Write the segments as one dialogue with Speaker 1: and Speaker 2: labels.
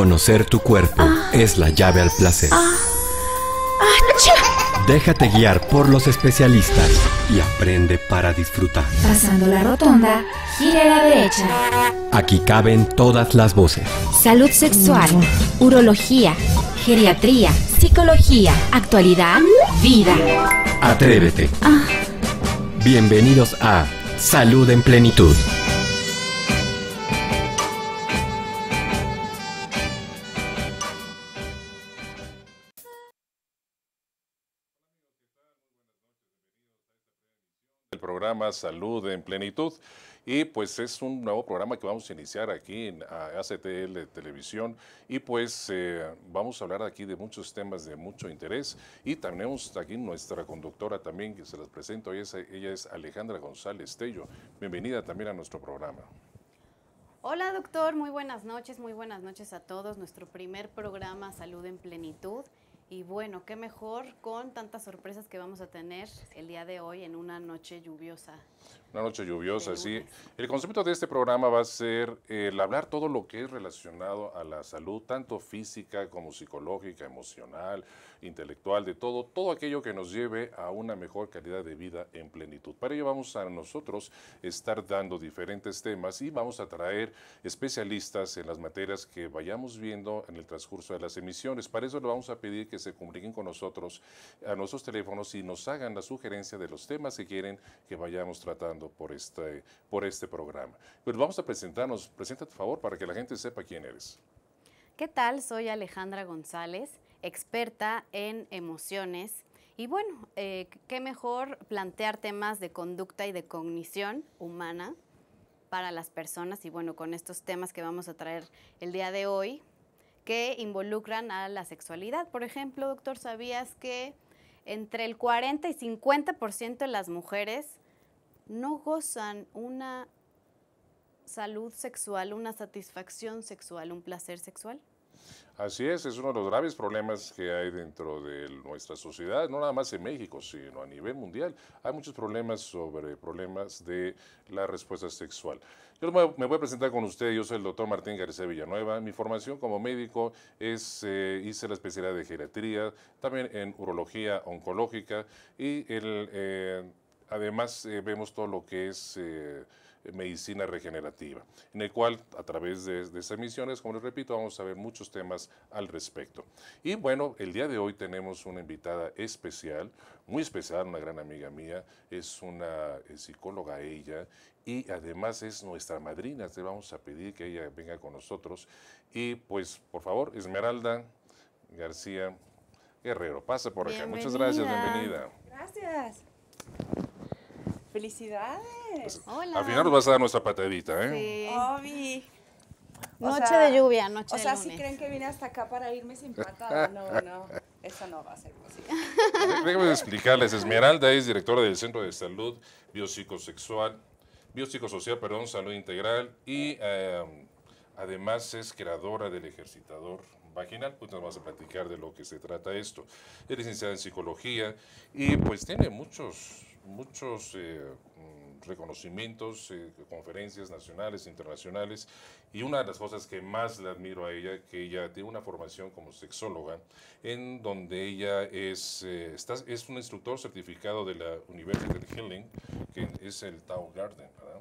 Speaker 1: Conocer tu cuerpo
Speaker 2: ah. es la llave al placer. Ah.
Speaker 1: Ah,
Speaker 2: Déjate guiar por los especialistas y aprende para disfrutar.
Speaker 1: Pasando la rotonda, gira a la derecha.
Speaker 2: Aquí caben todas las voces.
Speaker 1: Salud sexual, urología, geriatría, psicología, actualidad, vida.
Speaker 3: Atrévete. Bienvenidos a Salud en Plenitud. Salud en Plenitud. Y pues es un nuevo programa que vamos a iniciar aquí en ACTL Televisión. Y pues eh, vamos a hablar aquí de muchos temas de mucho interés. Y tenemos aquí nuestra conductora también, que se las presento. y ella es Alejandra González Tello. Bienvenida también a nuestro programa.
Speaker 1: Hola doctor, muy buenas noches, muy buenas noches a todos. Nuestro primer programa Salud en Plenitud. Y bueno, qué mejor con tantas sorpresas que vamos a tener el día de hoy en una noche lluviosa
Speaker 3: una noche lluviosa, sí. El concepto de este programa va a ser eh, el hablar todo lo que es relacionado a la salud, tanto física como psicológica, emocional, intelectual, de todo, todo aquello que nos lleve a una mejor calidad de vida en plenitud. Para ello vamos a nosotros estar dando diferentes temas y vamos a traer especialistas en las materias que vayamos viendo en el transcurso de las emisiones. Para eso le vamos a pedir que se comuniquen con nosotros a nuestros teléfonos y nos hagan la sugerencia de los temas que quieren que vayamos trabajando por este, por este programa. Pero pues vamos a presentarnos. Presenta, tu favor, para que la gente sepa quién eres.
Speaker 1: ¿Qué tal? Soy Alejandra González, experta en emociones. Y bueno, eh, qué mejor plantear temas de conducta y de cognición humana para las personas. Y bueno, con estos temas que vamos a traer el día de hoy, que involucran a la sexualidad. Por ejemplo, doctor, ¿sabías que entre el 40 y 50% de las mujeres no gozan una salud sexual, una satisfacción sexual, un placer sexual?
Speaker 3: Así es, es uno de los graves problemas que hay dentro de nuestra sociedad, no nada más en México, sino a nivel mundial. Hay muchos problemas sobre problemas de la respuesta sexual. Yo me voy a presentar con usted, yo soy el doctor Martín García Villanueva. Mi formación como médico es, eh, hice la especialidad de geriatría, también en urología oncológica y el... Eh, Además, eh, vemos todo lo que es eh, medicina regenerativa, en el cual a través de, esas misiones, como les repito, vamos a ver muchos temas al respecto. Y bueno, el día de hoy tenemos una invitada especial, muy especial, una gran amiga mía, es una eh, psicóloga ella y además es nuestra madrina, te vamos a pedir que ella venga con nosotros. Y pues, por favor, Esmeralda García Guerrero, pasa por acá. Muchas gracias, bienvenida.
Speaker 2: Gracias. ¡Felicidades! Al final nos vas
Speaker 3: a dar nuestra patadita, ¿eh?
Speaker 2: noche de lluvia, noche de O sea, si creen que vine hasta acá para irme sin patada, no, no. Eso no va a ser posible. Déjenme explicarles.
Speaker 3: Esmeralda es directora del Centro de Salud Biopsicosexual, Biopsicosocial, perdón, Salud Integral y eh, además es creadora del ejercitador vaginal, pues nos vamos a platicar de lo que se trata esto. Es licenciada en psicología y pues tiene muchos muchos eh, mm, reconocimientos, eh, conferencias nacionales, internacionales, y una de las cosas que más le admiro a ella, que ella tiene una formación como sexóloga, en donde ella es, eh, es un instructor certificado de la Universidad de Healing, que es el Tao Garden, ¿verdad?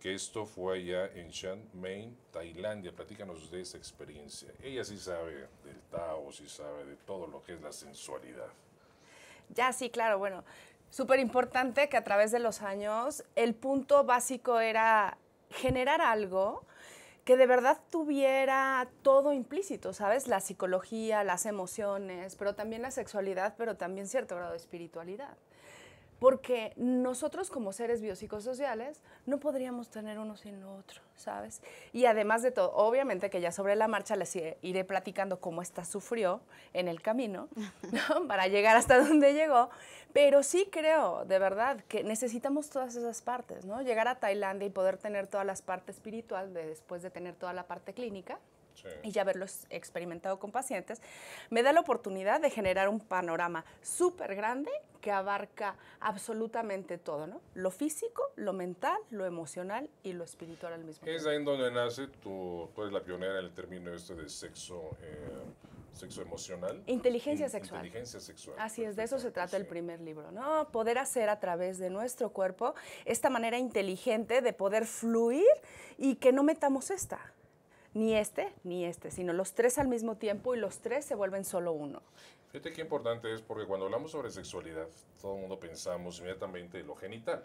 Speaker 3: que esto fue allá en Chiang Mai, Tailandia. Platícanos de esa experiencia. Ella sí sabe del Tao, sí sabe de todo lo que es la sensualidad.
Speaker 2: Ya, sí, claro, bueno, Súper importante que a través de los años el punto básico era generar algo que de verdad tuviera todo implícito, ¿sabes? La psicología, las emociones, pero también la sexualidad, pero también cierto grado de espiritualidad porque nosotros como seres biopsicosociales no podríamos tener uno sin otro, ¿sabes? Y además de todo, obviamente que ya sobre la marcha les iré platicando cómo esta sufrió en el camino para llegar hasta donde llegó, pero sí creo, de verdad, que necesitamos todas esas partes, ¿no? Llegar a Tailandia y poder tener todas las partes espiritual después de tener toda la parte clínica, y ya haberlo experimentado con pacientes, me da la oportunidad de generar un panorama súper grande que abarca absolutamente todo, ¿no? Lo físico, lo mental, lo emocional y lo espiritual al mismo tiempo. Es ahí
Speaker 3: donde nace tu, tú eres la pionera en el término este de sexo. Eh, sexo emocional.
Speaker 2: Inteligencia sexual.
Speaker 3: Inteligencia sexual.
Speaker 2: Así es, de eso se trata el primer libro, ¿no? Poder hacer a través de nuestro cuerpo esta manera inteligente de poder fluir y que no metamos esta ni este ni este, sino los tres al mismo tiempo y los tres se vuelven solo uno.
Speaker 3: Fíjate qué importante es porque cuando hablamos sobre sexualidad, todo el mundo pensamos inmediatamente en lo genital.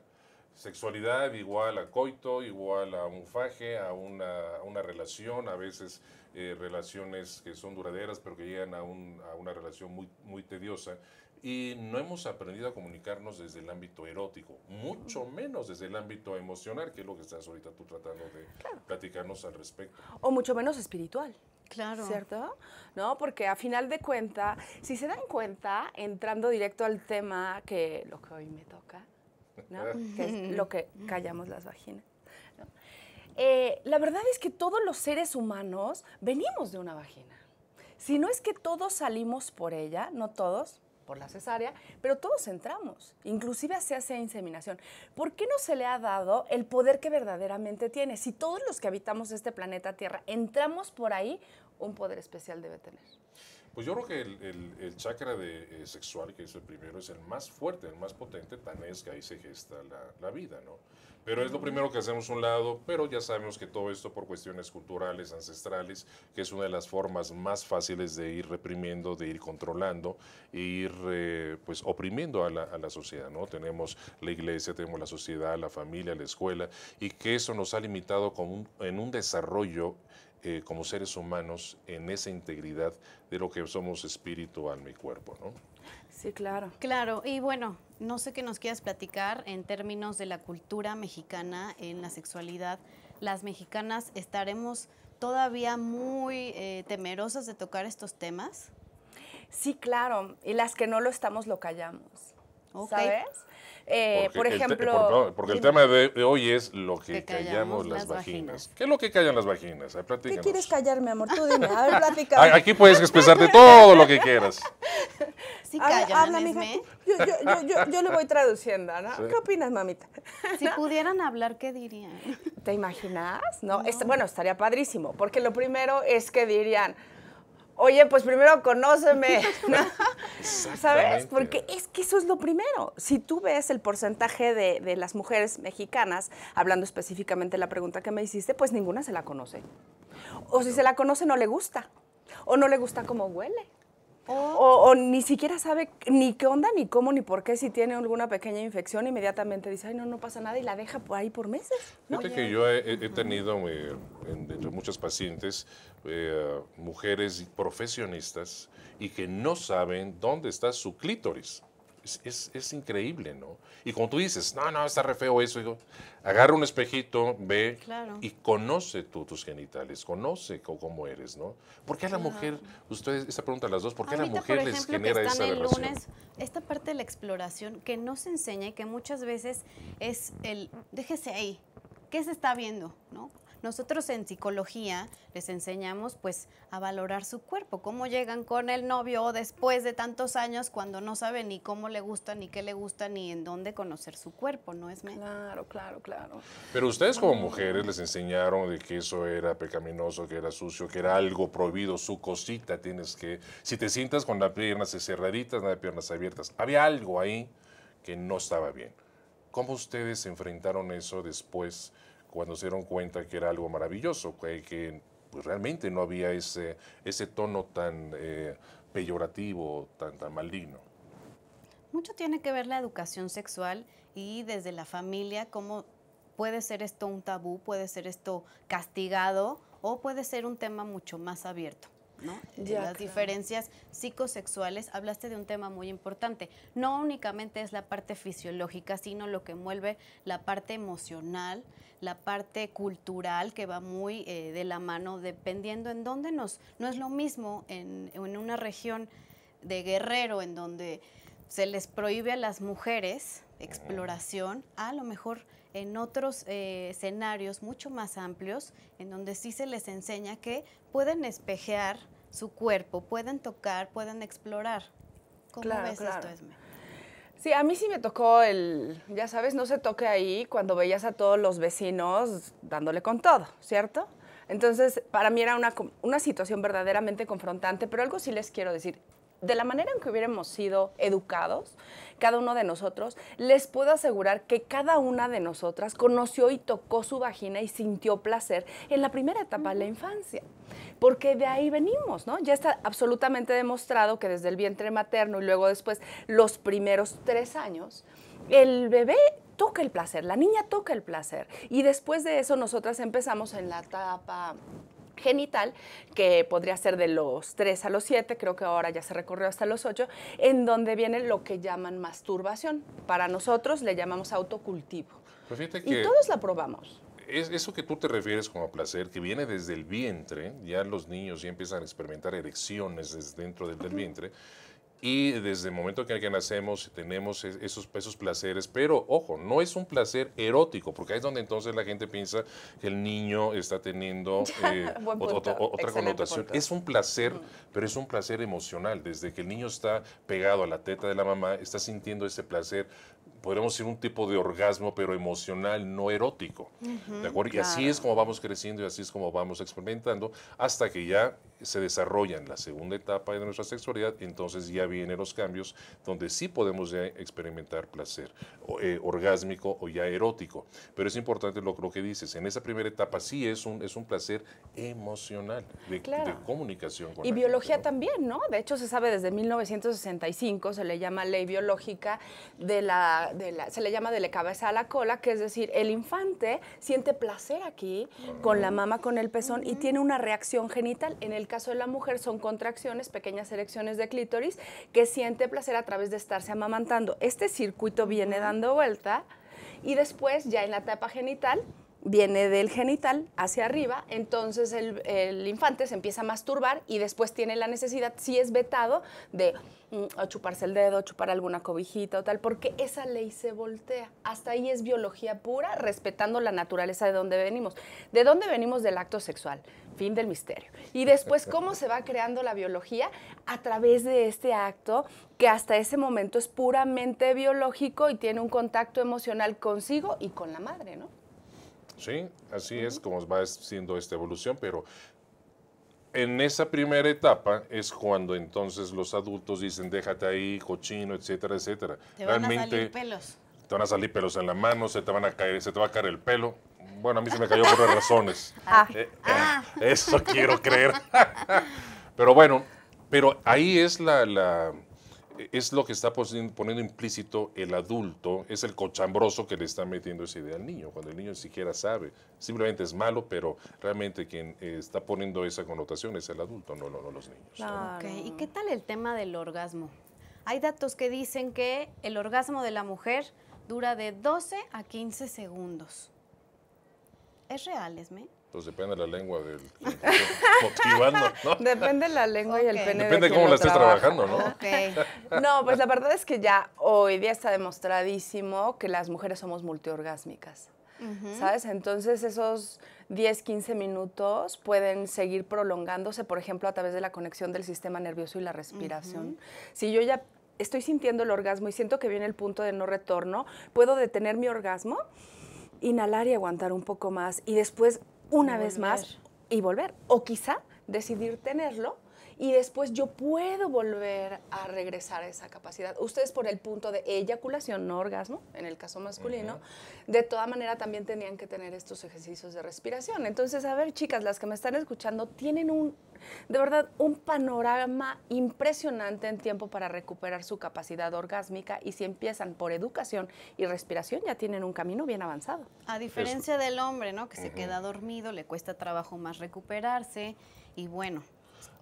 Speaker 3: Sexualidad igual a coito, igual a un faje, a una, una relación, a veces eh, relaciones que son duraderas pero que llegan a, a una relación muy, muy tediosa y no hemos aprendido a comunicarnos desde el ámbito erótico, mucho menos desde el ámbito emocional, que es lo que estás ahorita tú tratando de platicarnos al respecto.
Speaker 2: O mucho menos espiritual. Claro. ¿Cierto? No, porque a final de cuenta, si se dan cuenta, entrando directo al tema que lo que hoy me toca, ¿no? que es lo que callamos las vaginas. Eh, la verdad es que todos los seres humanos venimos de una vagina. Si no es que todos salimos por ella, no todos, por la cesárea, pero todos entramos, inclusive hacia inseminación. ¿Por qué no se le ha dado el poder que verdaderamente tiene? Si todos los que habitamos este planeta Tierra entramos por ahí, un poder especial debe tener.
Speaker 3: Pues yo creo que el, chakra de, eh, sexual, que es el primero, es el más fuerte, el más potente, tan es que ahí se gesta la, vida, ¿no? Pero es lo primero que hacemos un lado, pero ya sabemos que todo esto por cuestiones culturales, ancestrales, que es una de las formas más fáciles de ir reprimiendo, de ir controlando, e ir eh, pues oprimiendo a la, a sociedad, ¿no? Tenemos la iglesia, tenemos la sociedad, la familia, la escuela, y que eso nos ha limitado con en un desarrollo eh, como seres humanos en esa integridad de lo que somos espíritu, alma y cuerpo, ¿no?
Speaker 1: Sí, claro. Claro, y bueno, no sé qué nos quieras platicar en términos de la cultura mexicana en la sexualidad. Las mexicanas estaremos todavía muy eh, temerosas de tocar estos temas. Sí, claro, y las que no lo estamos lo callamos. ¿Sabes?
Speaker 2: Eh, por ejemplo. porque el tema de, hoy es lo que, callamos, las vaginas.
Speaker 3: ¿Qué es lo que callan las vaginas? ¿Qué quieres
Speaker 2: callarme, amor? Tú dime, a ver, Aquí puedes expresarte
Speaker 3: todo lo que quieras.
Speaker 2: Sí, callan, Yo, yo, le voy traduciendo, ¿no? ¿Qué opinas, mamita?
Speaker 1: Si pudieran hablar, ¿qué dirían?
Speaker 2: ¿Te imaginas? No, bueno, estaría padrísimo, porque lo primero es que dirían, oye, pues primero conóceme, ¿sabes? Porque es que eso es lo primero. Si tú ves el porcentaje de, de, las mujeres mexicanas, hablando específicamente de la pregunta que me hiciste, pues ninguna se la conoce. O si se la conoce, no le gusta. O no le gusta cómo huele. Oh. O, ni siquiera sabe ni qué onda, ni cómo, ni por qué, si tiene alguna pequeña infección, inmediatamente dice, ay, no, no pasa nada y la deja por ahí por meses.
Speaker 3: Fíjate que yo he, tenido, eh, entre muchos pacientes, eh, mujeres profesionistas y que no saben dónde está su clítoris. Es, increíble, ¿no? Y cuando tú dices, no, no, está re feo eso. digo Agarra un espejito, ve y conoce tú tus genitales, conoce cómo eres, ¿no? ¿Por qué a la mujer, ustedes, esta pregunta a las dos, ¿por qué a la mujer les genera que están esa el lunes,
Speaker 1: esta parte de la exploración que no se enseña y que muchas veces es el, déjese ahí, ¿qué se está viendo, no? Nosotros en psicología les enseñamos pues a valorar su cuerpo, cómo llegan con el novio después de tantos años cuando no saben ni cómo le gusta, ni qué le gusta, ni en dónde conocer su cuerpo, ¿no es? menos? Claro, claro, claro.
Speaker 3: Pero ustedes como mujeres les enseñaron de que eso era pecaminoso, que era sucio, que era algo prohibido, su cosita tienes que... Si te sientas con las piernas cerraditas, nada de piernas abiertas, había algo ahí que no estaba bien. ¿Cómo ustedes enfrentaron eso después cuando se dieron cuenta que era algo maravilloso, que, pues, realmente no había ese, ese tono tan eh, peyorativo, tan, tan maligno.
Speaker 1: Mucho tiene que ver la educación sexual y desde la familia cómo puede ser esto un tabú, puede ser esto castigado o puede ser un tema mucho más abierto las diferencias psicosexuales, hablaste de un tema muy importante. No únicamente es la parte fisiológica, sino lo que mueve la parte emocional, la parte cultural, que va muy eh, de la mano dependiendo en dónde nos... No es lo mismo en una región de guerrero en donde se les prohíbe a las mujeres exploración, a lo mejor en otros eh, escenarios mucho más amplios, en donde sí se les enseña que pueden espejear su cuerpo, pueden tocar, pueden explorar. ¿Cómo ves esto, Esme? Sí, a mí sí me
Speaker 2: tocó el, ya sabes, no se toque ahí cuando veías a todos los vecinos dándole con todo, ¿cierto? Entonces, para mí era una, una situación verdaderamente confrontante, pero algo sí les quiero decir de la manera en que hubiéramos sido educados, cada uno de nosotros, les puedo asegurar que cada una de nosotras conoció y tocó su vagina y sintió placer en la primera etapa de la infancia, porque de ahí venimos, ¿no? Ya está absolutamente demostrado que desde el vientre materno y luego después los primeros tres años, el bebé toca el placer, la niña toca el placer y después de eso nosotras empezamos en la etapa genital, que podría ser de los 3 a los 7, creo que ahora ya se recorrió hasta los 8, en donde viene lo que llaman masturbación. Para nosotros le llamamos autocultivo.
Speaker 3: Pues y todos la
Speaker 2: probamos.
Speaker 3: Es eso que tú te refieres como placer, que viene desde el vientre, ya los niños ya empiezan a experimentar erecciones dentro del, vientre y desde el momento en que nacemos tenemos e-, esos, placeres, pero ojo, no es un placer erótico, porque ahí es donde entonces la gente piensa que el niño está teniendo eh, otra, connotación. Es un placer, mm. pero es un placer emocional, desde que el niño está pegado a la teta de la mamá, está sintiendo ese placer podríamos decir un tipo de orgasmo, pero emocional, no erótico. ¿De acuerdo? Y así es como vamos creciendo y así es como vamos experimentando hasta que ya se desarrolla en la segunda etapa de nuestra sexualidad, entonces ya vienen los cambios donde sí podemos experimentar placer eh, orgásmico o ya erótico. Pero es importante lo, que dices, en esa primera etapa sí es un, es un placer emocional, de, comunicación. Con y
Speaker 2: biología también, ¿no? De hecho se sabe desde 1965, se le llama ley biológica de la se le llama de la cabeza a la cola, que es decir, el infante siente placer aquí con la mama, con el pezón y tiene una reacción genital. En el caso de la mujer son contracciones, pequeñas erecciones de clítoris, que siente placer a través de estarse amamantando. Este circuito viene dando vuelta y después ya en la etapa genital viene del genital hacia arriba, entonces el, infante se empieza a masturbar y después tiene la necesidad, si es vetado, de mm, chuparse el dedo, chupar alguna cobijita o tal, porque esa ley se voltea. Hasta ahí es biología pura, respetando la naturaleza de donde venimos. ¿De dónde venimos del acto sexual? Fin del misterio. Y después, ¿cómo se va creando la biología? A través de este acto que hasta ese momento es puramente biológico y tiene un contacto emocional consigo y con la madre, ¿no?
Speaker 3: Sí, así es como va siendo esta evolución, pero en esa primera etapa es cuando entonces los adultos dicen, déjate ahí, cochino, etcétera, etcétera. Te van a salir pelos. Te van a salir pelos en la mano, se te van a caer, se te va a caer el pelo. Bueno, a mí se me cayó por las razones. Ah. Eh, eh, eso quiero creer. pero bueno, pero ahí es la es lo que está poniendo implícito el adulto, es el cochambroso que le está metiendo esa idea al niño, cuando el niño ni siquiera sabe, simplemente es malo, pero realmente quien eh, está poniendo esa connotación es el adulto, no, los
Speaker 1: niños. ¿Y qué tal el tema del orgasmo? Hay datos que dicen que el orgasmo de la mujer dura de 12 a 15 segundos. ¿Es real, Esme?
Speaker 3: Pues depende de la lengua del Depende de
Speaker 1: la lengua y el
Speaker 3: pene. Depende de, cómo la estés trabajando, ¿no? No, pues
Speaker 2: la verdad es que ya hoy día está demostradísimo que las mujeres somos multiorgásmicas. ¿Sabes? Entonces esos 10, 15 minutos pueden seguir prolongándose, por ejemplo, a través de la conexión del sistema nervioso y la respiración. Si yo ya estoy sintiendo el orgasmo y siento que viene el punto de no retorno, puedo detener mi orgasmo, inhalar y aguantar un poco más y después una vez más y volver. O quizá decidir tenerlo y después yo puedo volver a regresar a esa capacidad. Ustedes por el punto de eyaculación, no orgasmo, en el caso masculino, de toda manera también tenían que tener estos ejercicios de respiración. Entonces, a ver, chicas, las que me están escuchando tienen un, de verdad, un panorama impresionante en tiempo para recuperar su capacidad orgásmica y si empiezan por educación y
Speaker 1: respiración ya tienen un
Speaker 2: camino bien avanzado.
Speaker 1: A diferencia del hombre, ¿no? Que se queda dormido, le cuesta trabajo más recuperarse y bueno,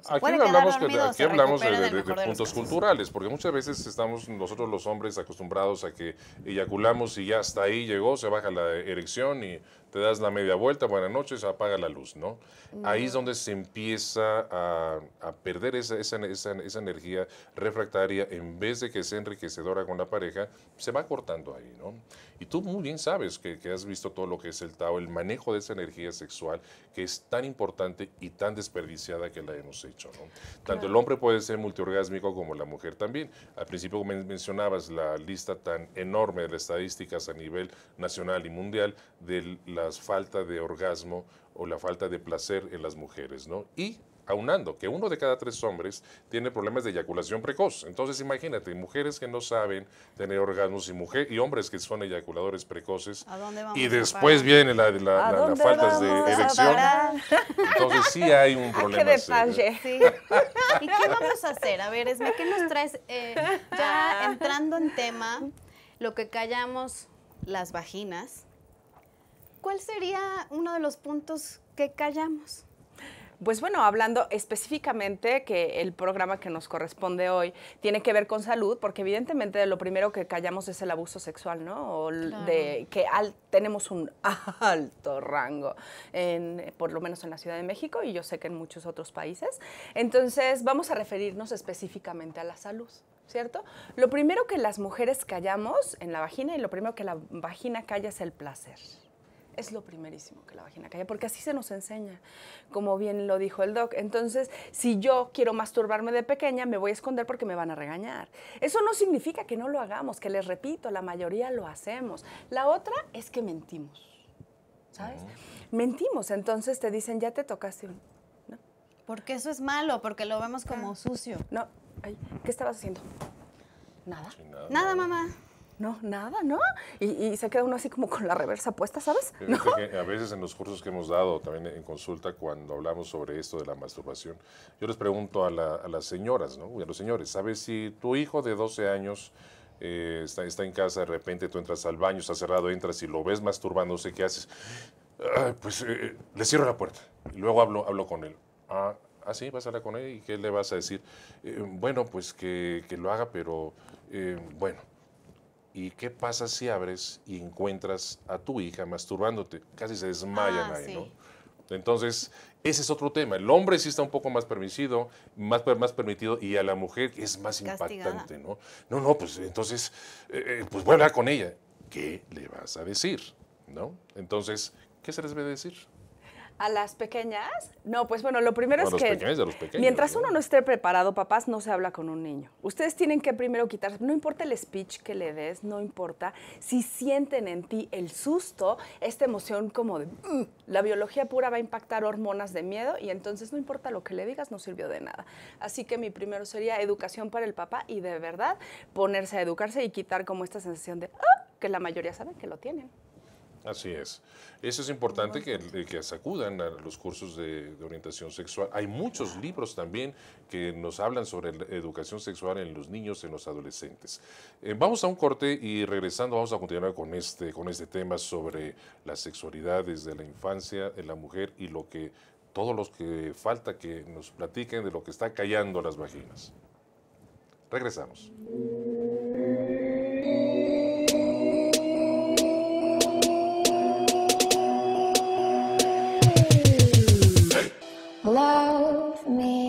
Speaker 1: Aquí hablamos, aquí hablamos de, de, puntos
Speaker 3: culturales, porque muchas veces estamos nosotros los hombres acostumbrados a que eyaculamos y ya hasta ahí llegó, se baja la erección y te das la media vuelta, buenas noches, apaga la luz, ¿no? Ahí es donde se empieza a, a perder esa, esa, esa, esa, energía refractaria, en vez de que sea enriquecedora con la pareja, se va cortando ahí, ¿no? Y tú muy bien sabes que, que has visto todo lo que es el Tao, el manejo de esa energía sexual que es tan importante y tan desperdiciada que la hemos hecho, ¿no? Tanto el hombre puede ser multiorgásmico como la mujer también. Al principio mencionabas la lista tan enorme de estadísticas a nivel nacional y mundial de la la falta de orgasmo o la falta de placer en las mujeres, ¿no? Y aunando que uno de cada tres hombres tiene problemas de eyaculación precoz. Entonces imagínate, mujeres que no saben tener orgasmos y, mujer, y hombres que son eyaculadores precoces y después viene la, falta la, de erección. Entonces sí hay un ah, problema.
Speaker 1: ¿Y qué vamos a hacer? A ver, Esme, ¿qué nos traes? Eh, ya entrando en tema, lo que callamos las vaginas ¿cuál sería uno de los puntos que callamos?
Speaker 2: Pues bueno, hablando específicamente que el programa que nos corresponde hoy tiene que ver con salud, porque evidentemente lo primero que callamos es el abuso sexual, ¿no? O de que al, tenemos un alto rango, por lo menos en la Ciudad de México y yo sé que en muchos otros países. Entonces, vamos a referirnos específicamente a la salud. ¿Cierto? Lo primero que las mujeres callamos en la vagina y lo primero que la vagina calla es el placer es lo primerísimo que la vagina calla, porque así se nos enseña, como bien lo dijo el doc. Entonces, si yo quiero masturbarme de pequeña, me voy a esconder porque me van a regañar. Eso no significa que no lo hagamos, que les repito, la mayoría lo hacemos. La otra es que mentimos, ¿sabes? Mentimos, entonces te dicen, ya te tocaste. ¿no? Porque eso es malo, porque lo vemos como ah. sucio. No, ¿qué estabas haciendo? nada. Nada, mamá no, nada, ¿no? Y, se queda uno así como con la reversa puesta, ¿sabes?
Speaker 3: Eh, a veces en los cursos que hemos dado, también en consulta, cuando hablamos sobre esto de la masturbación, yo les pregunto a, las señoras, ¿no? Y a los señores, ¿sabes si tu hijo de 12 años eh, está, está en casa, de repente tú entras al baño, está cerrado, entras y lo ves masturbándose, ¿qué haces? pues eh, le cierro la puerta. luego hablo, hablo con él. Ah, ah, sí, vas a hablar con él y qué le vas a decir. bueno, pues que, lo haga, pero bueno, ¿Y qué pasa si abres y encuentras a tu hija masturbándote? Casi se desmayan ah, ahí, ¿no? Entonces, ese es otro tema. El hombre sí está un poco más permitido, más, más permitido, y a la mujer es más impactante, ¿no? No, no, pues entonces, eh, eh, pues voy a hablar con ella. ¿Qué le vas a decir? ¿No? Entonces, ¿qué se les debe decir?
Speaker 2: a las pequeñas? No, pues bueno, lo primero es que mientras uno no esté preparado, papás, no se habla con un niño. Ustedes tienen que primero quitar no importa el speech que le des, no importa si sienten en ti el susto, esta emoción como de mm", la biología pura va a impactar hormonas de miedo y entonces no importa lo que le digas, no sirvió de nada. Así que mi primero sería educación para el papá y de verdad ponerse a educarse y quitar como esta sensación de ah", que la mayoría saben que lo tienen.
Speaker 3: Así es. Eso es importante que, eh, que sacudan a los cursos de, orientación sexual. Hay muchos libros también que nos hablan sobre educación sexual en los niños, en los adolescentes. Eh, vamos a un corte y regresando vamos a continuar con este, con este tema sobre la sexualidad desde la infancia en la mujer y lo que todos los que falta que nos platiquen de lo que está callando las vaginas. Regresamos. love me.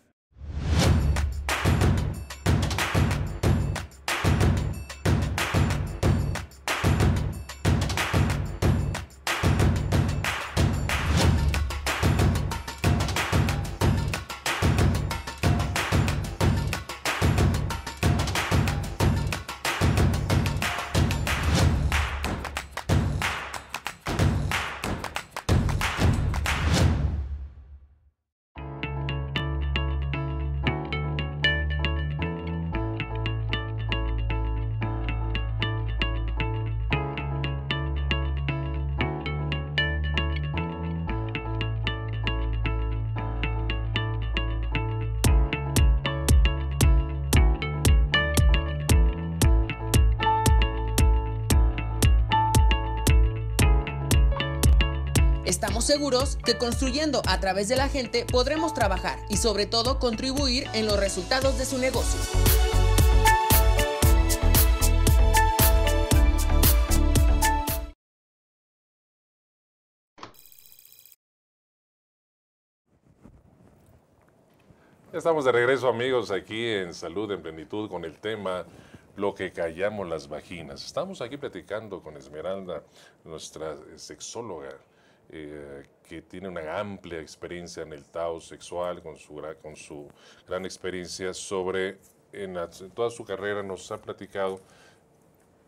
Speaker 2: seguros que construyendo a través de la gente podremos trabajar y sobre todo contribuir en los resultados de su negocio.
Speaker 3: estamos de regreso amigos aquí en Salud en Plenitud con el tema lo que callamos las vaginas. Estamos aquí platicando con Esmeralda, nuestra sexóloga, eh, que tiene una amplia experiencia en el Tao sexual, con su, con su gran experiencia sobre, en, toda su carrera nos ha platicado,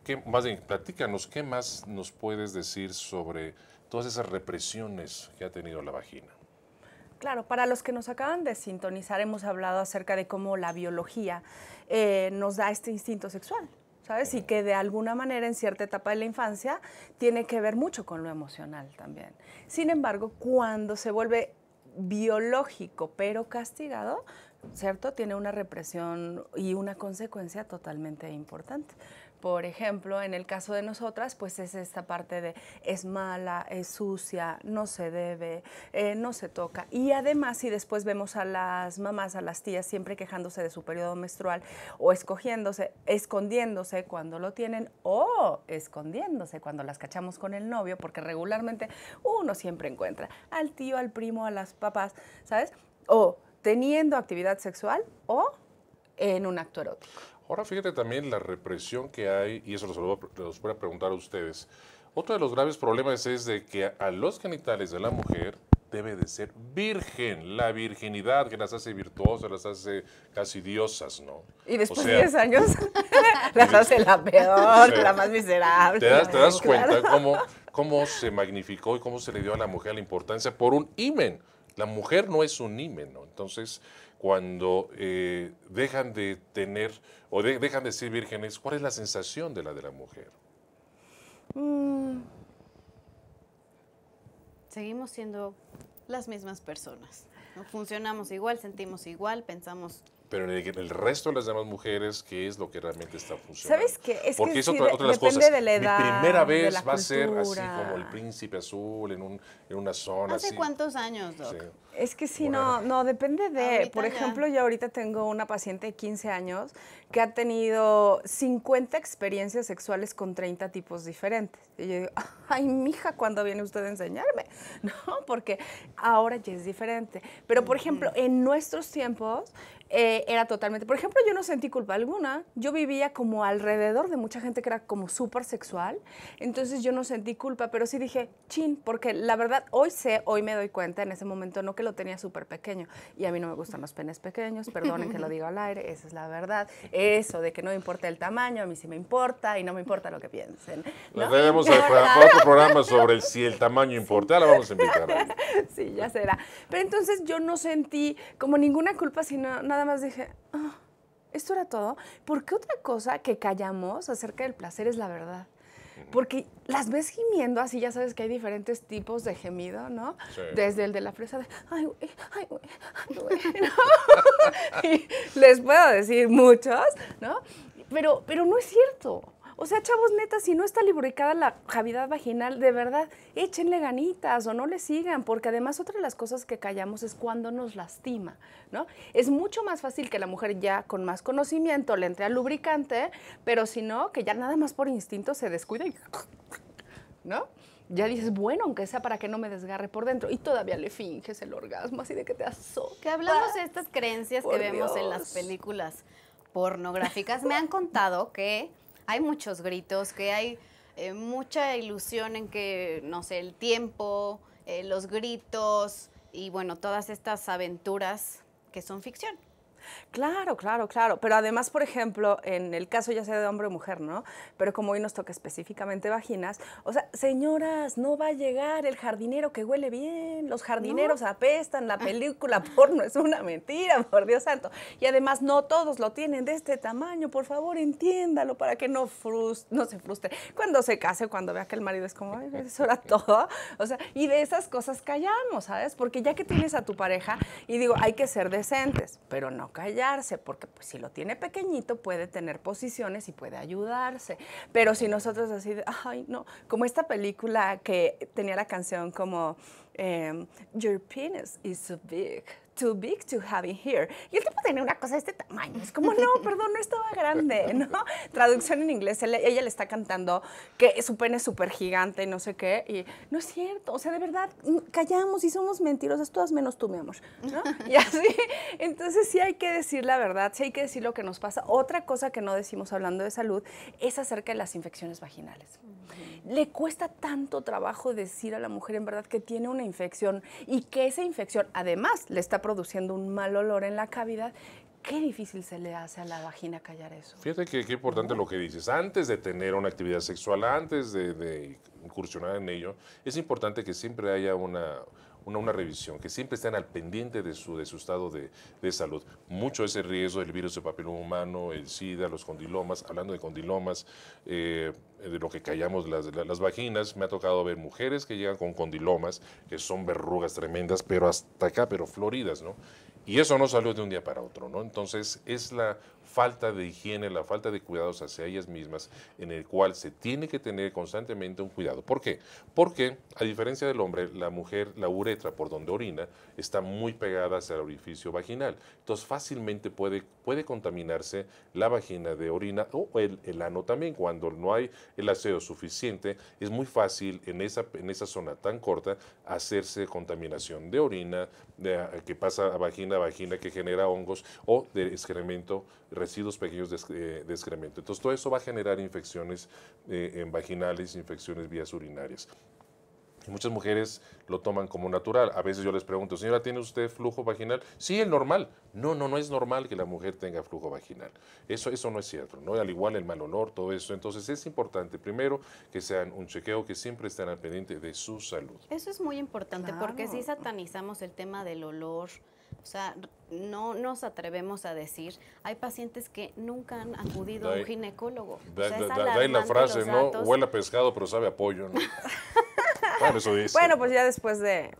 Speaker 3: ¿qué, más bien, platícanos, ¿qué más nos puedes decir sobre todas esas represiones que ha tenido la vagina?
Speaker 2: Claro, para los que nos acaban de sintonizar, hemos hablado acerca de cómo la biología eh, nos da este instinto sexual. ¿sabes? Y que de alguna manera en cierta etapa de la infancia tiene que ver mucho con lo emocional también. Sin embargo, cuando se vuelve biológico pero castigado, ¿cierto? Tiene una represión y una consecuencia totalmente importante. Por ejemplo, en el caso de nosotras, pues es esta parte de es mala, es sucia, no se debe, eh, no se toca. Y además, si después vemos a las mamás, a las tías, siempre quejándose de su periodo menstrual o escogiéndose, escondiéndose cuando lo tienen o escondiéndose cuando las cachamos con el novio, porque regularmente uno siempre encuentra al tío, al primo, a las papás, ¿sabes? O teniendo actividad sexual o en un acto erótico.
Speaker 3: Ahora fíjate también la represión que hay, y eso los voy a, preguntar a ustedes. Otro de los graves problemas es de que a los genitales de la mujer debe de ser virgen, la virginidad que las hace virtuosas, las hace casi diosas, ¿no? Y después de 10 años
Speaker 2: las hace la peor, la más
Speaker 1: miserable. Te das, cuenta
Speaker 3: cómo, cómo se magnificó y cómo se le dio a la mujer la importancia por un imen. La mujer no es un hímeno, entonces cuando eh, dejan de tener o dejan de ser vírgenes, ¿cuál es la sensación de la de la mujer?
Speaker 1: Mm. Seguimos siendo las mismas personas. funcionamos igual, sentimos igual, pensamos
Speaker 3: pero en el, resto de las demás mujeres, ¿qué es lo que realmente está funcionando? ¿Sabes qué? Porque que es otra, de, otra, de la edad, Mi primera vez va a ser así como el príncipe azul en, una zona. ¿Hace cuántos
Speaker 2: años, Es que sí, no, no, depende de. por ejemplo, yo ahorita tengo una paciente de 15 años que ha tenido 50 experiencias sexuales con 30 tipos diferentes. Y yo digo, ay, mija, ¿cuándo viene usted a enseñarme? No, porque ahora ya es diferente. Pero, por ejemplo, en nuestros tiempos, eh, era totalmente, por ejemplo, yo no sentí culpa alguna, yo vivía como alrededor de mucha gente que era como súper sexual, entonces yo no sentí culpa, pero sí dije, chin, porque la verdad, hoy sé, hoy me doy cuenta, en ese momento no que lo tenía súper pequeño, y a mí no me gustan los penes pequeños, perdonen que lo diga al aire, esa es la verdad, eso de que no importa el tamaño, a mí sí me importa y no me importa lo que
Speaker 3: piensen. Tenemos otro programa sobre si el tamaño importa, la vamos a invitar.
Speaker 2: sí, ya será. Pero entonces yo no sentí como ninguna culpa, sino nada más dije, ah, esto era todo. Porque otra cosa que callamos acerca del placer es la verdad. Porque las ves gimiendo así, ya sabes que hay diferentes tipos de gemido, ¿no? Desde el de la fresa de, ¿no? les puedo decir muchos, ¿no? Pero, pero no es cierto. O sea, chavos, neta, si no está lubricada la cavidad vaginal, de verdad, échenle ganitas o no le sigan, porque además otra de las cosas que callamos es cuando nos lastima, ¿no? Es mucho más fácil que la mujer ya con más conocimiento le entre al lubricante, pero si no, que ya nada más por instinto se descuida y... ¿no? ya dices, bueno, aunque sea para que no me desgarre por dentro. Y todavía le
Speaker 1: finges el orgasmo, así de que te azotas. Que hablamos de estas creencias que vemos en las películas pornográficas. me han contado que hay muchos gritos, que hay eh, mucha ilusión en que, no sé, el tiempo, eh, los gritos y bueno, todas estas aventuras que son ficción.
Speaker 2: Claro, claro, claro. Pero además, por ejemplo, en el caso ya sea de hombre o mujer, ¿no? Pero como hoy nos toca específicamente vaginas, o sea, señoras, no va a llegar el jardinero que huele bien, los jardineros apestan, la película porno es una mentira, por Dios santo. Y además, no todos lo tienen de este tamaño, por favor, entiéndalo para que no, no se frustre. Cuando se case, cuando vea que el marido es como, eso era todo. O sea, y de esas cosas callamos, ¿sabes? Porque ya que tienes a tu pareja, y digo, hay que ser decentes, pero no callarse, porque pues, si lo tiene pequeñito puede tener posiciones y puede ayudarse. Pero si nosotros así, ay no, como esta película que tenía la canción como em, Your penis is so big too big to have in here. Y el tipo tenía una cosa de este tamaño. Es como, no, perdón, no estaba grande, ¿no? Traducción en inglés, ella le está cantando que su pene es súper gigante, no sé qué. Y no es cierto, o sea, de verdad, callamos y somos mentirosas, todas menos tú, mi amor, ¿no? Y así, entonces sí hay que decir la verdad, sí hay que decir lo que nos pasa. Otra cosa que no decimos hablando de salud es acerca de las infecciones vaginales. Le cuesta tanto trabajo decir a la mujer en verdad que tiene una infección y que esa infección además le está produciendo un mal olor en la cavidad. Qué difícil se le hace a la vagina callar eso.
Speaker 3: Fíjate que qué importante lo que dices. Antes de tener una actividad sexual, antes de, incursionar en ello, es importante que siempre haya una, una, revisión, que siempre estén al pendiente de su, de estado de, salud. Mucho ese riesgo del virus de papiloma humano, el SIDA, los condilomas, hablando de condilomas, eh, de lo que callamos las, las, las, vaginas, me ha tocado ver mujeres que llegan con condilomas, que son verrugas tremendas, pero hasta acá, pero floridas, ¿no? Y eso no salió de un día para otro, ¿no? Entonces es la falta de higiene, la falta de cuidados hacia ellas mismas, en el cual se tiene que tener constantemente un cuidado. ¿Por qué? Porque, a diferencia del hombre, la mujer, la uretra por donde orina, está muy pegada hacia el orificio vaginal. Entonces, fácilmente puede, puede contaminarse la vagina de orina o el, ano también. Cuando no hay el aseo suficiente, es muy fácil en esa, en esa zona tan corta hacerse contaminación de orina, que pasa a vagina a vagina, que genera hongos o de excremento residuos pequeños eh, de, excremento. Entonces, todo eso va a generar infecciones eh, en vaginales, infecciones vías urinarias. Y muchas mujeres lo toman como natural. A veces yo les pregunto, señora, ¿tiene usted flujo vaginal? Sí, el normal. No, no, no es normal que la mujer tenga flujo vaginal. Eso, eso no es cierto, ¿no? Al igual el mal olor, todo eso. Entonces es importante, primero, que sean un chequeo, que siempre estén al pendiente de su salud.
Speaker 1: Eso es muy importante, porque si satanizamos el tema del olor, o sea, no nos atrevemos a decir, hay pacientes que nunca han acudido a un ginecólogo. Da la frase, ¿no? Huele
Speaker 3: a pescado, pero sabe apoyo, ¿no? Bueno,
Speaker 1: pues ya después de,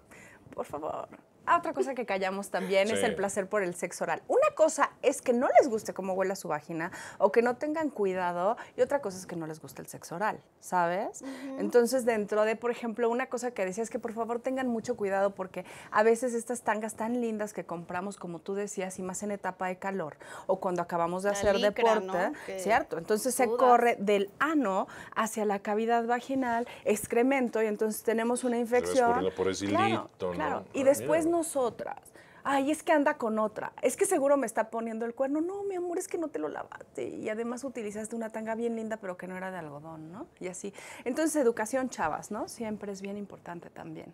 Speaker 2: por favor, Ah, otra cosa que callamos también es el placer por el sexo oral. Una cosa es que no les guste cómo huela su vagina o que no tengan cuidado y otra cosa es que no les guste el sexo oral, ¿sabes? Entonces, dentro de, por ejemplo, una cosa que decía es que por favor tengan mucho cuidado porque a veces estas tangas tan lindas que compramos, como tú decías, y más en etapa de calor o cuando acabamos de hacer deporte, ¿cierto? Entonces se corre del ano hacia la cavidad vaginal, excremento y entonces tenemos una infección. por el claro, claro. Ah, y después nosotras. Ay, es que anda con otra. Es que seguro me está poniendo el cuerno. No, mi amor, es que no te lo lavaste. Y además utilizaste una tanga bien linda, pero que no era de algodón, ¿no? Y así. Entonces, educación, chavas, ¿no? Siempre es bien importante también.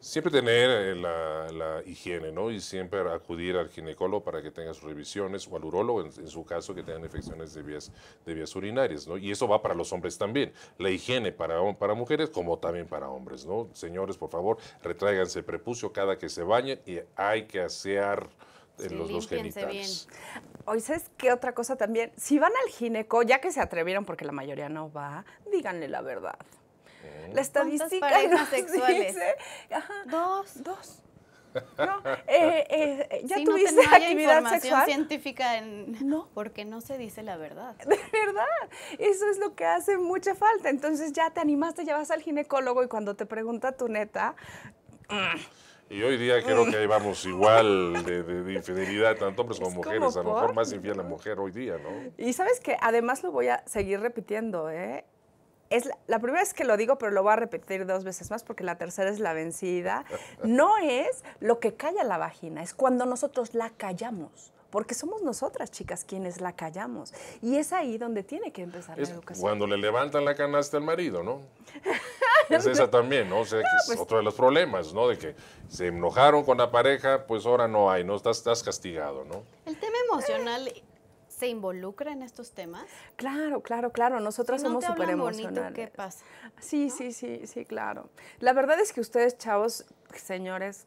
Speaker 3: Siempre tener eh, la, la, higiene, ¿no? Y siempre acudir al ginecólogo para que tenga sus revisiones, o al urólogo, en, su caso, que tengan infecciones de vías, de vías urinarias, ¿no? Y eso va para los hombres también. La higiene para, para mujeres como también para hombres, ¿no? Señores, por favor, retráiganse el prepucio cada que se bañen y hay que asear eh, los genitales.
Speaker 2: Bien. Hoy, ¿sabes qué otra cosa también? Si van al gineco, ya que se atrevieron porque la mayoría no va, díganle la verdad. La estadística nos sexuales? dos. Dos. No, eh,
Speaker 1: eh, ¿Ya tuviste no, actividad científica en... No. Porque no se dice la verdad. De
Speaker 2: verdad. Eso es lo que hace mucha falta. Entonces ya te animaste, ya vas al ginecólogo y cuando te pregunta tu neta...
Speaker 3: Y hoy día creo que ahí vamos igual de, infidelidad, tanto hombres como mujeres. a lo mejor más infiel la mujer hoy día, ¿no?
Speaker 2: Y sabes que además lo voy a seguir repitiendo, ¿eh? la, primera vez que lo digo, pero lo voy a repetir dos veces más porque la tercera es la vencida. No es lo que calla la vagina, es cuando nosotros la callamos. Porque somos nosotras, chicas, quienes la callamos. Y es ahí donde tiene que empezar la educación.
Speaker 3: Cuando le levantan la canasta al marido, ¿no?
Speaker 1: es esa
Speaker 3: también, ¿no? O sea, que es pues otro de los problemas, ¿no? De que se enojaron con la pareja, pues ahora no hay, ¿no? Estás, estás castigado, ¿no?
Speaker 1: El tema emocional se involucra en estos temas? Claro, claro, claro. Nosotras somos súper
Speaker 2: pasa? Sí, sí, sí, sí, claro. La verdad es que ustedes, chavos, señores,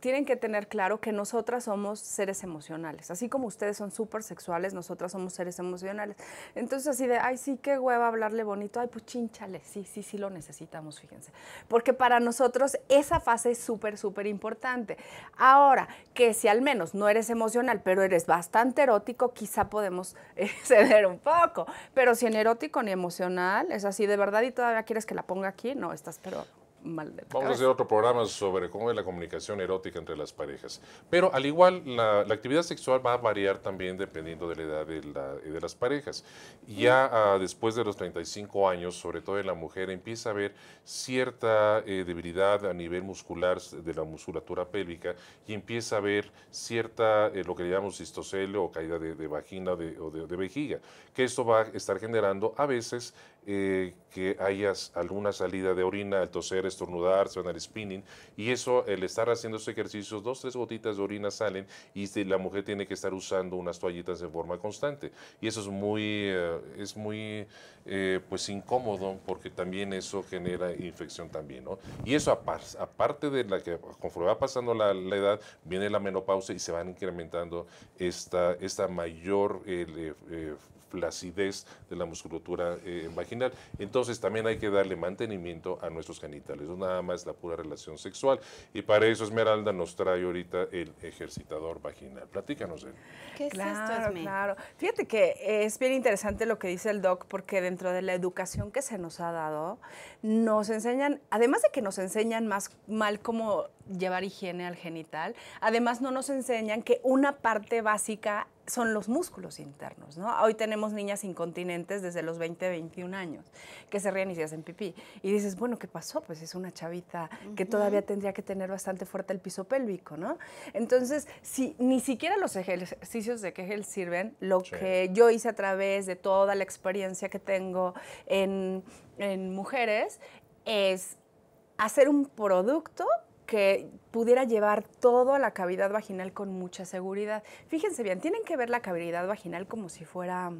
Speaker 2: tienen que tener claro que nosotras somos seres emocionales. Así como ustedes son súper sexuales, nosotras somos seres emocionales. Entonces, así de, ay, sí, qué hueva hablarle bonito, ay, pues sí, sí, sí lo necesitamos, fíjense. Porque para nosotros esa fase es súper, súper importante. Ahora, que si al menos no eres emocional, pero eres bastante erótico, quizá podemos exceder eh, ceder un poco. Pero si en erótico ni emocional, es así de verdad y todavía quieres que la ponga aquí, no, estás pero Vamos
Speaker 3: a hacer otro programa sobre cómo es la comunicación erótica entre las parejas. Pero al igual, la, actividad sexual va a variar también dependiendo de la edad de, las parejas. Ya ah, después de los 35 años, sobre todo en la mujer, empieza a haber cierta eh, debilidad a nivel muscular de la musculatura pélvica y empieza a haber cierta, eh, lo que llamamos cistocele o caída de, vagina de, o de vejiga, que esto va a estar generando a veces eh, que haya alguna salida de orina, al toser, estornudar, se spinning. Y eso, el estar haciendo esos ejercicios, dos, tres gotitas de orina salen y la mujer tiene que estar usando unas toallitas de forma constante. Y eso es muy, eh, es muy eh, pues incómodo porque también eso genera infección también. ¿no? Y eso aparte de la que conforme va pasando la, edad, viene la menopausia y se van incrementando esta, esta mayor flacidez de la musculatura eh, vaginal. Entonces también hay que darle mantenimiento a nuestros genitales, nada más la pura relación sexual. Y para eso Esmeralda nos trae ahorita el ejercitador vaginal. Platícanos él.
Speaker 1: ¿Qué claro, es esto,
Speaker 2: Claro, fíjate que es bien interesante lo que dice el doc porque dentro de la educación que se nos ha dado, nos enseñan, además de que nos enseñan más mal cómo llevar higiene al genital, además no nos enseñan que una parte básica son los músculos internos, ¿no? Hoy tenemos niñas incontinentes desde los 20, 21 años que se ríen y se hacen pipí. Y dices, bueno, ¿qué pasó? Pues es una chavita que todavía tendría que tener bastante fuerte el piso pélvico, ¿no? Entonces, si ni siquiera los ejercicios de Kegel sirven, lo que yo hice a través de toda la experiencia que tengo en mujeres es hacer un producto que pudiera llevar todo a la cavidad vaginal con mucha seguridad. Fíjense bien, tienen que ver la cavidad vaginal como si fuera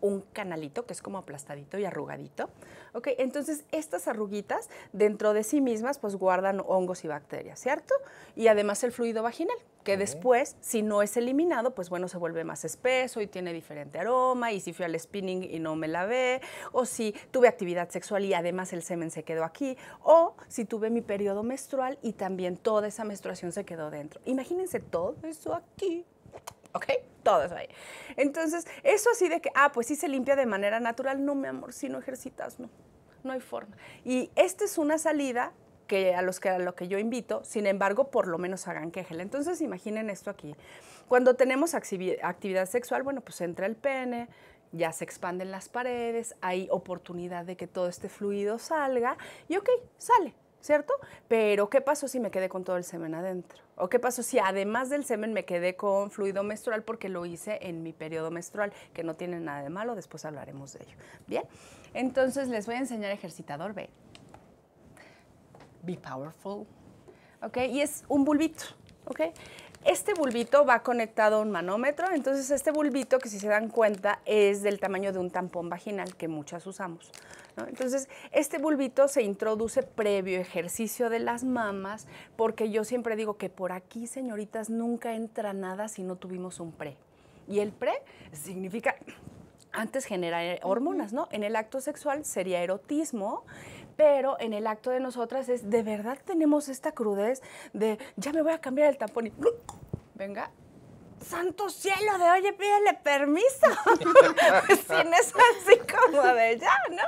Speaker 2: un canalito que es como aplastadito y arrugadito. ¿Ok? Entonces, estas arruguitas dentro de sí mismas pues guardan hongos y bacterias, ¿cierto? Y además el fluido vaginal, que después, si no es eliminado, pues bueno, se vuelve más espeso y tiene diferente aroma, y si fui al spinning y no me lavé, o si tuve actividad sexual y además el semen se quedó aquí, o si tuve mi periodo menstrual y también toda esa menstruación se quedó dentro. Imagínense todo eso aquí ¿ok? Todas ahí. Entonces, eso así de que, ah, pues sí se limpia de manera natural, no, mi amor, si no ejercitas, no, no hay forma. Y esta es una salida que a los que a lo que yo invito, sin embargo, por lo menos hagan quejela. Entonces, imaginen esto aquí. Cuando tenemos actividad sexual, bueno, pues entra el pene, ya se expanden las paredes, hay oportunidad de que todo este fluido salga y ok, sale. ¿cierto? Pero ¿qué pasó si me quedé con todo el semen adentro? ¿O qué pasó si además del semen me quedé con fluido menstrual porque lo hice en mi periodo menstrual, que no tiene nada de malo, después hablaremos de ello. Bien, entonces les voy a enseñar ejercitador B. Be powerful. ¿Ok? Y es un bulbito. ¿Ok? Este bulbito va conectado a un manómetro, entonces este bulbito, que si se dan cuenta, es del tamaño de un tampón vaginal, que muchas usamos. Entonces, este bulbito se introduce previo ejercicio de las mamas, porque yo siempre digo que por aquí, señoritas, nunca entra nada si no tuvimos un pre. Y el pre significa antes generar eh, hormonas, ¿no? En el acto sexual sería erotismo pero en el acto de nosotras es, de verdad tenemos esta crudez de, ya me voy a cambiar el tampón y venga, santo cielo, de oye, pídele permiso. Pues no es así como de ya, ¿no?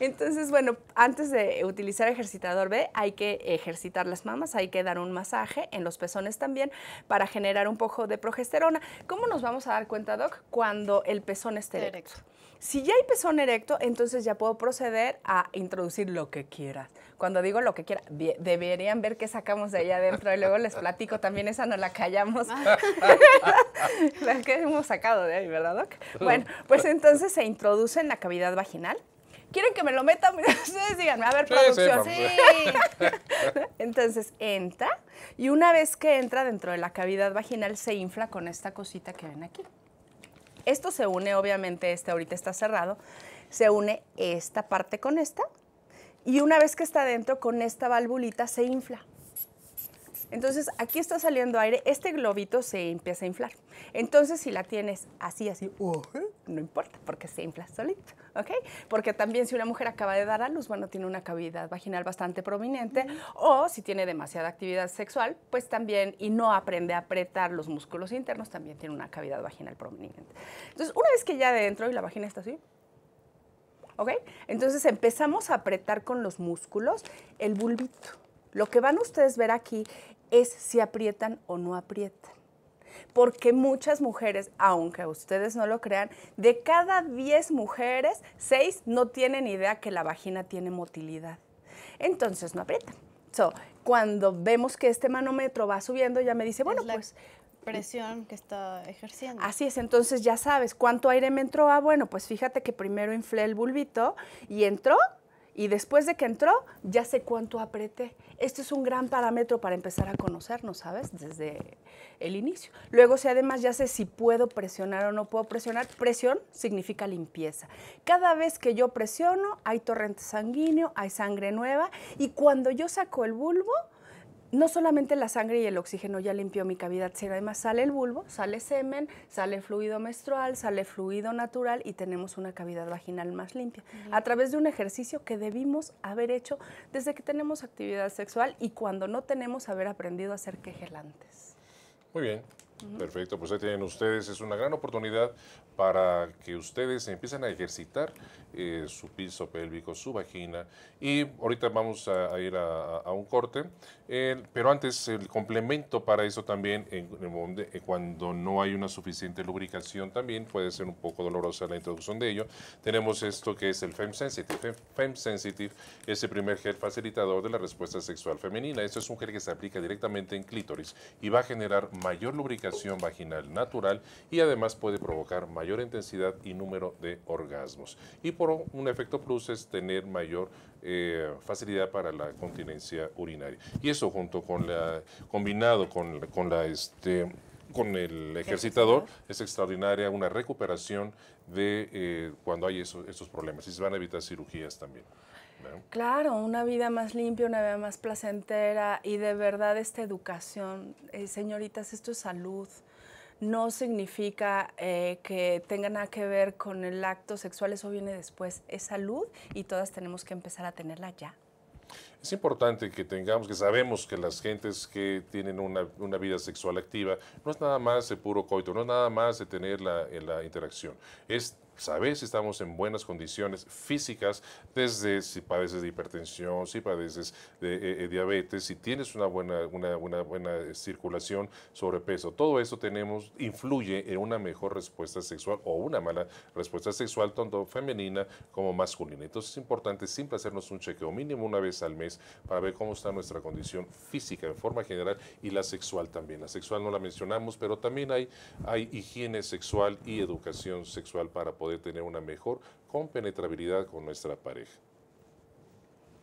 Speaker 2: Entonces, bueno, antes de utilizar ejercitador B, hay que ejercitar las mamas, hay que dar un masaje en los pezones también para generar un poco de progesterona. ¿Cómo nos vamos a dar cuenta, Doc, cuando el pezón esté erecto? Si ya hay pezón erecto, entonces ya puedo proceder a introducir lo que quiera. Cuando digo lo que quiera, deberían ver qué sacamos de allá adentro y luego les platico, también esa no la callamos. la que hemos sacado de ahí, ¿verdad, Bueno, pues entonces se introduce en la cavidad vaginal. ¿Quieren que me lo meta? Ustedes díganme, a ver, Entonces entra y una vez que entra dentro de la cavidad vaginal se infla con esta cosita que ven aquí. Esto se une, obviamente, este ahorita está cerrado, se une esta parte con esta y una vez que está dentro con esta valvulita se infla. Entonces aquí está saliendo aire, este globito se empieza a inflar. Entonces si la tienes así, así, no importa porque se infla solito, ¿ok? Porque también si una mujer acaba de dar a luz, bueno, tiene una cavidad vaginal bastante prominente o si tiene demasiada actividad sexual, pues también y no aprende a apretar los músculos internos, también tiene una cavidad vaginal prominente. Entonces una vez que ya adentro y la vagina está así, ¿ok? Entonces empezamos a apretar con los músculos el bulbito. Lo que van ustedes ver aquí es si aprietan o no aprietan. Porque muchas mujeres, aunque ustedes no lo crean, de cada 10 mujeres, 6 no tienen idea que la vagina tiene motilidad. Entonces no aprietan. So, cuando vemos que este manómetro va subiendo, ya me dice, bueno, pues presión que está ejerciendo. Así es, entonces ya sabes cuánto aire me entró. Ah, bueno, pues fíjate que primero inflé el bulbito y entró y después de que entró, ya sé cuánto apreté. Este es un gran parámetro para empezar a conocernos, ¿sabes? Desde el inicio. Luego, si además ya sé si puedo presionar o no puedo presionar, presión significa limpieza. Cada vez que yo presiono, hay torrente sanguíneo, hay sangre nueva y cuando yo saco el bulbo, no solamente la sangre y el oxígeno ya limpió mi cavidad, sino además sale el bulbo, sale semen, sale fluido menstrual, sale fluido natural y tenemos una cavidad vaginal más limpia. A través de un ejercicio que debimos haber hecho desde que tenemos actividad sexual y cuando no tenemos haber aprendido a hacer quejelantes.
Speaker 3: Muy bien. Perfecto, pues ahí tienen ustedes, es una gran oportunidad para que ustedes empiecen a ejercitar eh, su piso pélvico, su vagina. Y ahorita vamos a, ir a, un corte, pero antes el complemento para eso también, en, eh, cuando no hay una suficiente lubricación también puede ser un poco dolorosa la introducción de ello, tenemos esto que es el Fem Sensitive. Fem, Sensitive es el primer gel facilitador de la respuesta sexual femenina. Esto es un gel que se aplica directamente en clítoris y va a generar mayor lubricación vaginal natural y además puede provocar mayor intensidad y número de orgasmos. Y por un efecto plus es tener mayor eh, facilidad para la continencia urinaria. Y eso junto con la, combinado con, con la, este, con el ejercitador es extraordinaria una recuperación de eh, cuando hay esos esos problemas y se van a evitar cirugías también.
Speaker 2: Claro, una vida más limpia, una vida más placentera y de verdad esta educación. Eh, señoritas, esto es salud no significa eh, que tenga nada que ver con el acto sexual, eso viene después, es salud y todas tenemos que empezar a tenerla ya.
Speaker 3: Es importante que tengamos, que sabemos que las gentes que tienen una, vida sexual activa no es nada más de puro coito, no es nada más de tener la, eh, la interacción. Es saber si estamos en buenas condiciones físicas, desde si padeces de hipertensión, si padeces de, eh, eh, diabetes, si tienes una buena, una, una buena circulación, sobrepeso. Todo eso tenemos, influye en una mejor respuesta sexual o una mala respuesta sexual, tanto femenina como masculina. Entonces es importante siempre hacernos un chequeo mínimo una vez al mes para ver cómo está nuestra condición física en forma general y la sexual también. La sexual no la mencionamos, pero también hay, hay higiene sexual y educación sexual para poder tener una mejor compenetrabilidad con nuestra pareja.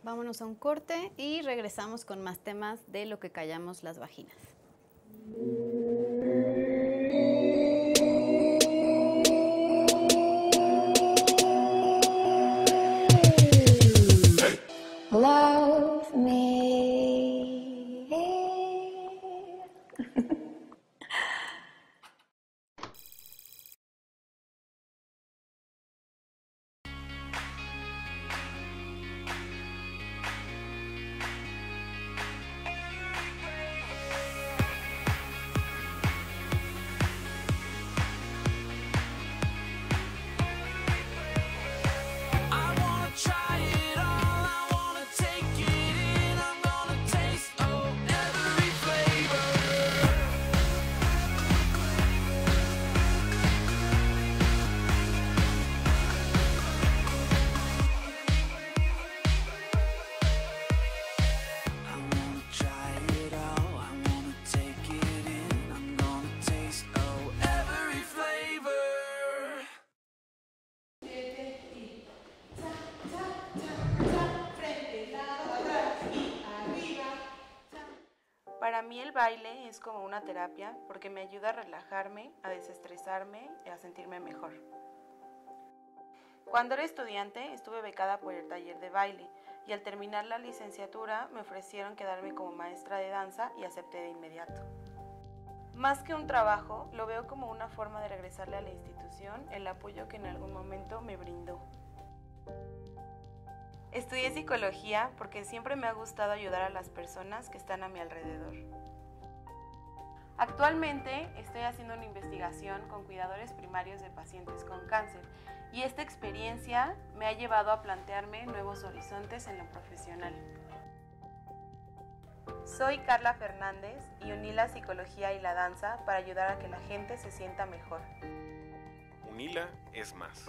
Speaker 1: Vámonos a un corte y regresamos con más temas de lo que callamos las vaginas.
Speaker 3: love me.
Speaker 4: Y el baile es como una terapia porque me ayuda a relajarme, a desestresarme y a sentirme mejor. Cuando era estudiante estuve becada por el taller de baile y al terminar la licenciatura me ofrecieron quedarme como maestra de danza y acepté de inmediato. Más que un trabajo, lo veo como una forma de regresarle a la institución el apoyo que en algún momento me brindó. Estudié psicología porque siempre me ha gustado ayudar a las personas que están a mi alrededor. Actualmente estoy haciendo una investigación con cuidadores primarios de pacientes con cáncer y esta experiencia me ha llevado a plantearme nuevos horizontes en lo profesional. Soy Carla Fernández y uní la psicología y la danza para ayudar a que la gente se sienta mejor.
Speaker 3: Unila es más.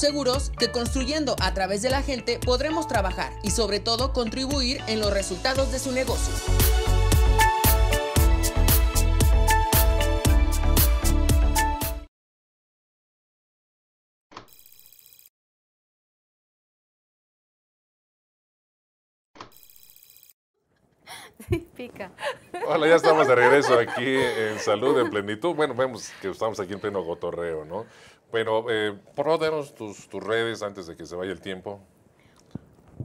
Speaker 2: seguros que construyendo a través de la gente podremos trabajar y sobre todo contribuir en los resultados de su negocio.
Speaker 1: pica.
Speaker 3: Hola, ya estamos de regreso aquí en Salud en Plenitud. Bueno, vemos que estamos aquí en pleno gotorreo, ¿no? Pero, eh, por tus, redes antes de que se vaya el tiempo.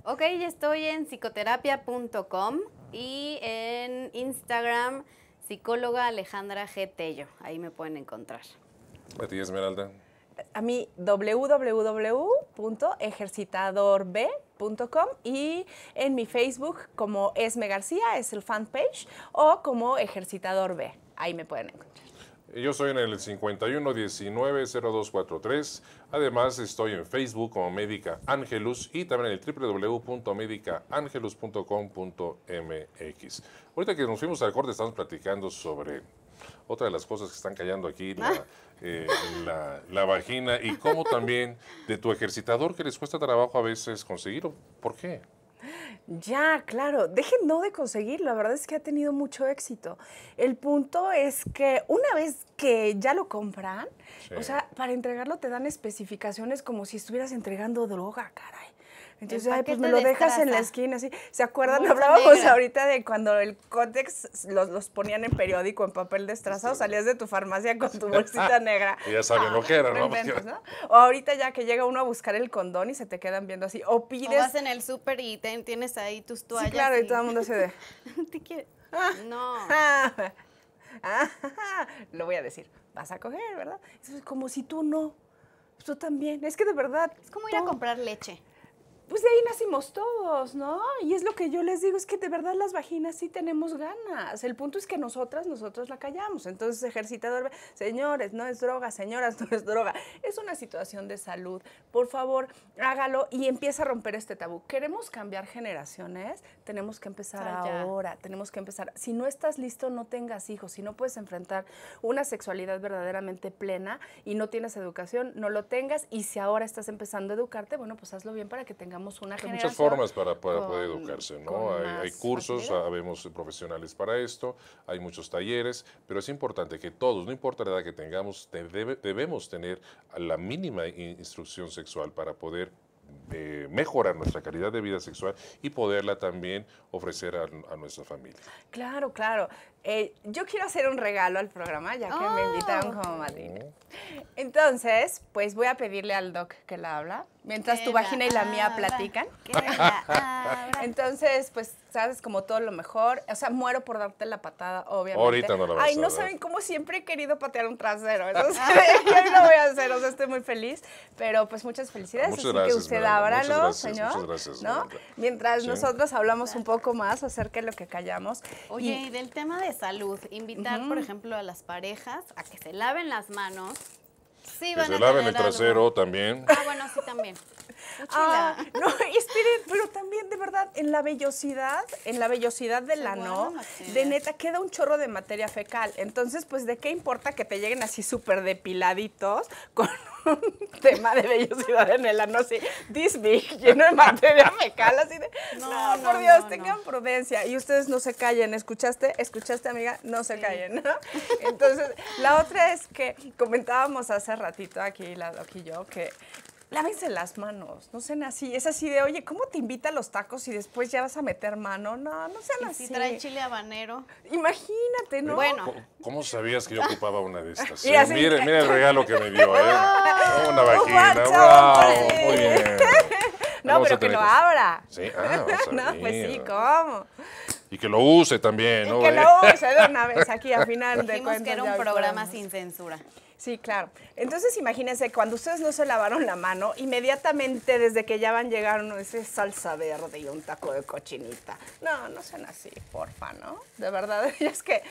Speaker 1: Ok, estoy en psicoterapia.com y en Instagram psicóloga Alejandra G. Tello. Ahí me pueden encontrar.
Speaker 3: A ti, Esmeralda.
Speaker 2: A mí, www.ejercitadorb.com y en mi Facebook como Esme García, es el fanpage, o como Ejercitador B. Ahí me pueden encontrar.
Speaker 3: Yo soy en el 5119-0243. Además, estoy en Facebook como Médica Angelus y también en el www.medicaangelus.com.mx. Ahorita que nos fuimos al corte, estamos platicando sobre otra de las cosas que están callando aquí, la, ah. eh, la, la, vagina, y cómo también de tu ejercitador que les cuesta trabajo a veces conseguirlo. ¿Por qué?
Speaker 2: Ya, claro, dejen no de conseguir, la verdad es que ha tenido mucho éxito. El punto es que una vez que ya lo compran, o sea, para entregarlo te dan especificaciones como si estuvieras entregando droga, caray. Entonces, ay, pues me lo dejas en la esquina, así. ¿Se acuerdan? Hablábamos ahorita de cuando el cótex los, los ponían en periódico, en papel destrazado, salías de tu farmacia con tu bolsita negra. Y ya sabían
Speaker 3: lo que ah, era, ¿no?
Speaker 2: O ahorita ya que llega uno a buscar el condón y se te quedan viendo así. O pides. O vas en
Speaker 1: el súper y tienes ahí tus toallas. claro, y, todo el mundo se ve quiere? Ah, no.
Speaker 2: Ah, lo voy a decir. Vas a coger, ¿verdad? es como si tú no. Pues, tú también. Es que de verdad. Es como ir a comprar leche pues de ahí nacimos todos, ¿no? Y es lo que yo les digo, es que de verdad las vaginas sí tenemos ganas. El punto es que nosotras, nosotros la callamos. Entonces, ejercitador, señores, no es droga, señoras, no es droga. Es una situación de salud. Por favor, hágalo y empieza a romper este tabú. Queremos cambiar generaciones, tenemos que empezar ahora, tenemos que empezar. Si no estás listo, no tengas hijos. Si no puedes enfrentar una sexualidad verdaderamente plena y no tienes educación, no lo tengas. Y si ahora estás empezando a educarte, bueno, pues hazlo bien para que tengas hay muchas formas para, poder educarse, ¿no? Hay, cursos,
Speaker 3: sabemos ah, profesionales para esto, hay muchos talleres, pero es importante que todos, no importa la edad que tengamos, debemos tener la mínima instrucción sexual para poder mejorar nuestra calidad de vida sexual y poderla también ofrecer a, nuestra familia.
Speaker 2: Claro, claro. Eh, yo quiero hacer un regalo al programa, ya que me invitaron oh. como madrina. Entonces, pues voy a pedirle al doc que la habla, mientras tu vagina y la mía platican. Entonces, pues sea, como todo lo mejor. O sea, muero por darte la patada, obviamente. Ahorita no la vas Ay, no saben cómo siempre he querido patear un trasero. Entonces, yo lo voy a hacer, o sea, estoy muy feliz. Pero pues muchas felicidades. Muchas que usted ábralo, señor. Muchas gracias. Mientras nosotros hablamos un
Speaker 1: poco más acerca de lo que callamos. Oye, y, del tema de salud, invitar, por ejemplo, a las parejas a que se laven las manos. Sí,
Speaker 3: que se laven el trasero también.
Speaker 1: Ah, bueno, sí, también. Ah,
Speaker 2: no, pero también de verdad, en la vellosidad, en la vellosidad de la no, de neta, queda un chorro de materia fecal. Entonces, pues, ¿de qué importa que te lleguen así súper depiladitos con un tema de vellosidad en el ano así, this big, lleno de materia fecal, así de, no, por Dios, tengan prudencia. Y ustedes no se callen, ¿escuchaste? ¿Escuchaste, amiga? No se callen, ¿no? Entonces, la otra es que comentábamos hace ratito aquí, la aquí y yo, que lávense las manos, no sean así. Es así de, oye, ¿cómo te invita a los tacos y después ya vas a meter mano? No, no sean ¿Y así. Si trae chile habanero. Imagínate, ¿no? Bueno.
Speaker 3: ¿Cómo, sabías que yo ocupaba una de estas? Eh? Sí, mire, el regalo que me dio, ¿eh? una vagina, wow, muy bien. No, pero que lo abra. Sí, ah, No, pues sí,
Speaker 1: ¿cómo?
Speaker 3: Y que lo use también, y ¿no? que lo use de una vez aquí, al final de cuentas. que era un programa
Speaker 1: sin censura. Sí,
Speaker 2: claro. Entonces, imagínense, cuando ustedes no se lavaron la mano, inmediatamente desde que ya van llegaron, ese salsa verde y un taco de cochinita. No, no sean así, porfa, ¿no? De verdad, es que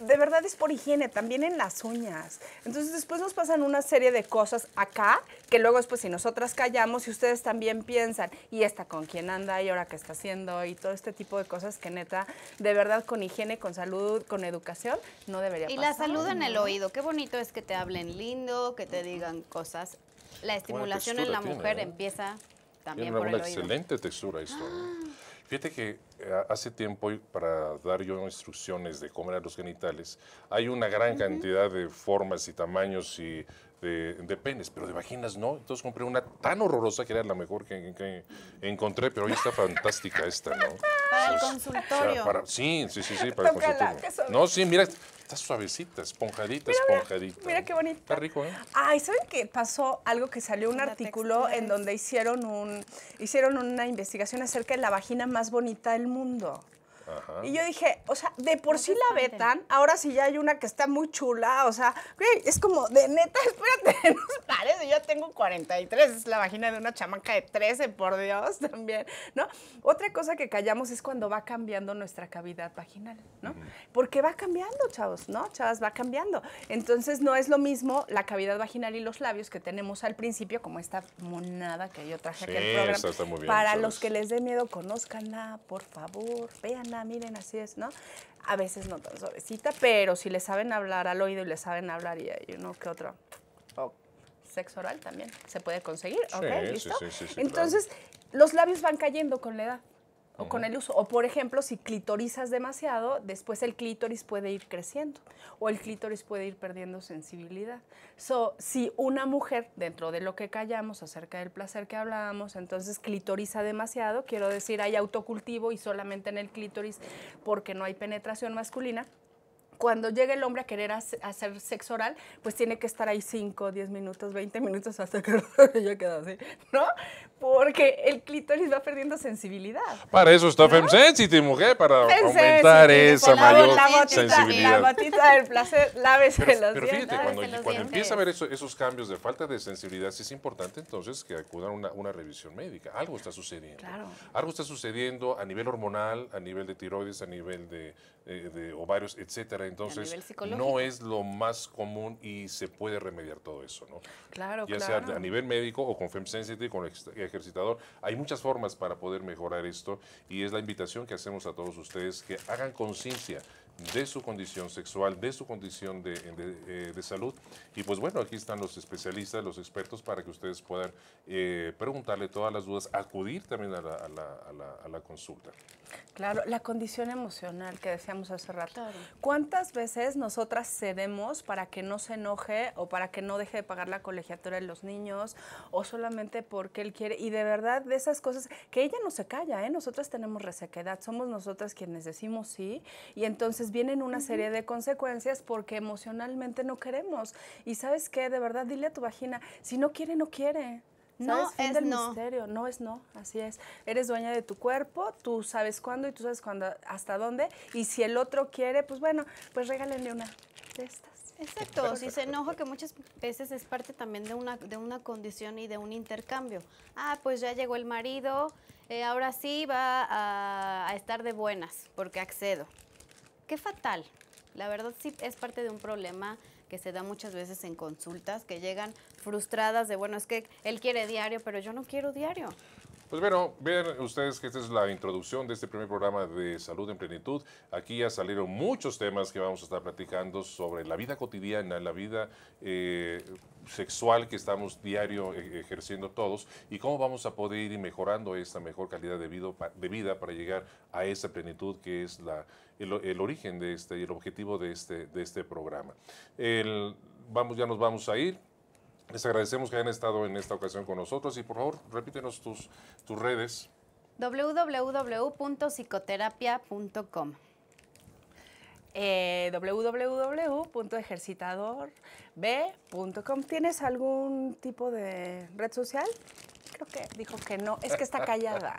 Speaker 2: de verdad es por higiene, también en las uñas. Entonces después nos pasan una serie de cosas acá, que luego después si nosotras callamos y ustedes también piensan, y esta con quién anda y ahora qué está haciendo y todo este tipo de cosas que neta, de verdad con higiene, con salud, con educación, no debería y pasar. Y la salud en el oído,
Speaker 1: qué bonito es que te hablen lindo, que te digan cosas. La estimulación en la mujer ¿eh? empieza también por el oído. excelente
Speaker 3: textura esto. ¿eh? Ah. Fíjate que eh, hace tiempo, para dar yo instrucciones de cómo eran los genitales, hay una gran cantidad de formas y tamaños y de, penes, pero de vaginas no. Entonces compré una tan horrorosa que era la mejor que, encontré, pero hoy está fantástica esta, ¿no?
Speaker 1: Para el consultorio.
Speaker 3: sí, sí, sí, sí, para el consultorio. No, sí, mira, Está suavecita, esponjadita, esponjadita. Mira, qué bonita. Está rico, ¿eh?
Speaker 2: Ay, ¿saben qué? Pasó algo que salió un artículo en donde hicieron, un, hicieron una investigación acerca de la vagina más bonita del mundo. Y yo dije, o sea, de por sí la vetan, ahora sí ya hay una que está muy chula, o sea, es como, de neta, espérate, nos parece, yo tengo 43, es la vagina de una chamanca de 13, por Dios, también, ¿no? Otra cosa que callamos es cuando va cambiando nuestra cavidad vaginal, ¿no? Porque va cambiando, chavos, ¿no? Chavas, va cambiando. Entonces, no es lo mismo la cavidad vaginal y los labios que tenemos al principio, como esta monada que yo traje aquí al programa. para los que les dé miedo, conózcanla, por favor, véanla Ah, miren, así es, ¿no? A veces no tan suavecita, pero si le saben hablar al oído y le saben hablar y hay uno que otro. sexo oral también se puede conseguir, Entonces, los labios van cayendo con la edad o con el uso. O por ejemplo, si clitorizas demasiado, después el clítoris puede ir creciendo o el clítoris puede ir perdiendo sensibilidad. So, si una mujer, dentro de lo que callamos acerca del placer que hablábamos, entonces clitoriza demasiado, quiero decir, hay autocultivo y solamente en el clítoris porque no hay penetración masculina, cuando llega el hombre a querer hacer sexo oral, pues tiene que estar ahí 5, 10 minutos, 20 minutos hasta que ya queda así, ¿no? Porque el clítoris va perdiendo sensibilidad. Para eso está
Speaker 3: ¿no? mujer, para aumentar esa mayor la sensibilidad. La
Speaker 2: gotita del placer, lávese pero, Pero fíjate, cuando, empieza
Speaker 3: a haber esos cambios de falta de sensibilidad, sí es importante entonces que acudan a una, revisión médica. Algo está sucediendo. Claro. Algo está sucediendo a nivel hormonal, a nivel de tiroides, a nivel de, eh, ovarios, etcétera. Entonces, no es lo más común y se puede remediar todo eso, ¿no?
Speaker 2: Claro, ya sea a nivel
Speaker 3: médico o con FemSensitive, con ejercitador. Hay muchas formas para poder mejorar esto y es la invitación que hacemos a todos ustedes que hagan conciencia de su condición sexual, de su condición eh, de, salud. Y pues bueno, aquí están los especialistas, los expertos, para que ustedes puedan eh, preguntarle todas las dudas, acudir también a la, consulta.
Speaker 2: Claro, la condición emocional que decíamos hace rato. ¿Cuántas veces nosotras cedemos para que no se enoje o para que no deje de pagar la colegiatura de los niños o solamente porque él quiere? Y de verdad, de esas cosas, que ella no se calla, ¿eh? Nosotras tenemos resequedad, somos nosotras quienes decimos sí y entonces pues vienen una serie de consecuencias porque emocionalmente no queremos. Y sabes qué, de verdad, dile a tu vagina, si no quiere, no quiere. No es el no. misterio, no es no, así es. Eres dueña de tu cuerpo, tú sabes cuándo y tú sabes cuándo, hasta dónde. Y si el
Speaker 1: otro quiere, pues bueno, pues regálenle una de estas. Exacto, si se enoja que muchas veces es parte también de una, de una condición y de un intercambio. Ah, pues ya llegó el marido, eh, ahora sí va a, a estar de buenas porque accedo. Qué fatal. La verdad sí es parte de un problema que se da muchas veces en consultas, que llegan frustradas de, bueno, es que él quiere diario, pero yo no quiero diario.
Speaker 3: Pues bueno, vean ustedes que esta es la introducción de este primer programa de Salud en Plenitud. Aquí ya salieron muchos temas que vamos a estar platicando sobre la vida cotidiana, la vida eh, sexual que estamos diario e-, ejerciendo todos y cómo vamos a poder ir mejorando esta mejor calidad de vida, para llegar a esa plenitud que es la, el, origen de este y el objetivo de este, de este programa. vamos, ya nos vamos a ir. Les agradecemos que hayan estado en esta ocasión con nosotros y por favor repítenos tus, tus redes
Speaker 1: www.psicoterapia.com eh, www.ejercitadorb.com.
Speaker 2: ¿Tienes algún tipo de red social? Creo que dijo que no, es que está callada.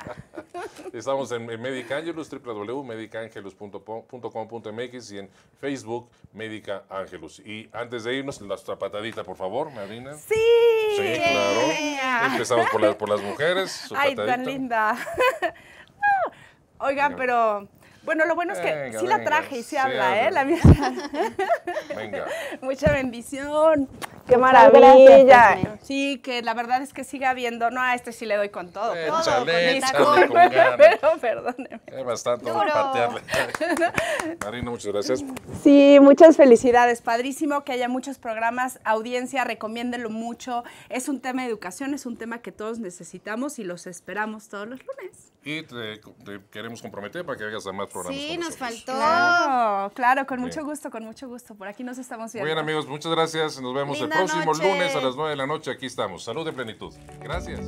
Speaker 3: Estamos en, Medica Angelus, www.medicaangelus.com.mx y en Facebook, Medica Angelus. Y antes de irnos, nuestra patadita, por favor, Marina. Sí, sí claro. Empezamos por, las mujeres. Ay, tan
Speaker 2: linda. Oigan, pero bueno, lo bueno es que sí la traje y se habla, ¿eh? La mía. Mucha bendición. Qué maravilla. sí, que la verdad es que siga viendo. No, a este sí le doy con todo. Échale, Pero perdóneme.
Speaker 3: Es bastante patearle. Marina, muchas gracias.
Speaker 2: Sí, muchas felicidades. Padrísimo que haya muchos programas. Audiencia, recomiéndelo mucho. Es un tema de educación, es un tema que todos necesitamos y los esperamos todos los lunes
Speaker 3: te, queremos comprometer para que hagas a más programas. Sí, nos
Speaker 2: faltó. Claro, con mucho gusto, con mucho gusto. Por aquí nos estamos viendo. Muy bien,
Speaker 3: amigos, muchas gracias. Nos vemos el próximo lunes a las 9 de la noche. Aquí estamos. Salud de plenitud. Gracias.